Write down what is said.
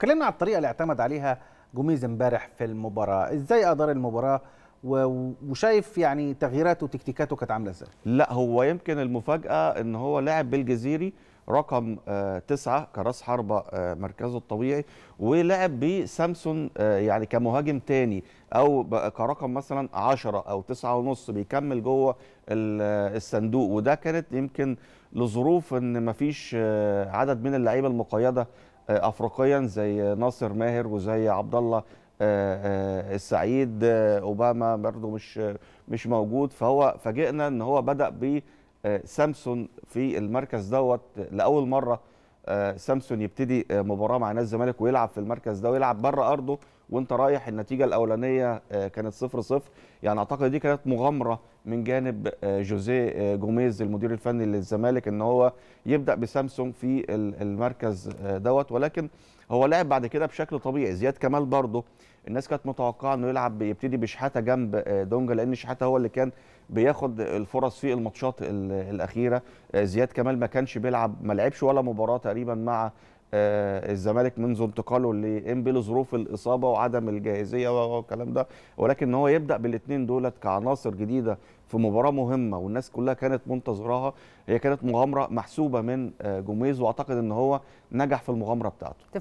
اتكلمنا على الطريقه اللي اعتمد عليها جوميز امبارح في المباراه ازاي ادار المباراه وشايف يعني تغييراته وتكتيكاته كانت عامله ازاي لا هو يمكن المفاجاه ان هو لاعب بالجزيري رقم آه، تسعة كراس حربة آه، مركزه الطبيعي ولعب بسامسون آه، يعني كمهاجم تاني أو كرقم مثلا عشرة أو تسعة ونص بيكمل جوه الصندوق وده كانت يمكن لظروف ان مفيش عدد من اللعيبه المقيده افريقيا زي ناصر ماهر وزي عبد الله آه، آه، السعيد آه، اوباما برضه مش مش موجود فهو فاجئنا ان هو بدا بسامسون في المركز دوت لاول مره سامسون يبتدي مباراه مع نادي الزمالك ويلعب في المركز ده ويلعب بره ارضه وانت رايح النتيجه الاولانيه آه، كانت 0 0 يعني اعتقد دي كانت مغامره من جانب آه، جوزيه آه، جوميز المدير الفني للزمالك ان هو يبدا بسامسونج في المركز دوت ولكن هو لعب بعد كده بشكل طبيعي زياد كمال برضه الناس كانت متوقعه انه يلعب يبتدي بشحاته جنب دونجا لان شحاته هو اللي كان بياخد الفرص في الماتشات الاخيره زياد كمال ما كانش بيلعب ما لعبش ولا مباراه تقريبا مع آه، الزمالك منذ انتقاله لامبي لظروف الاصابه وعدم الجاهزيه والكلام ده ولكن هو يبدا بالاثنين دولت كعناصر جديده في مباراه مهمه والناس كلها كانت منتظراها هي كانت مغامره محسوبه من آه، جوميز واعتقد ان هو نجح في المغامره بتاعته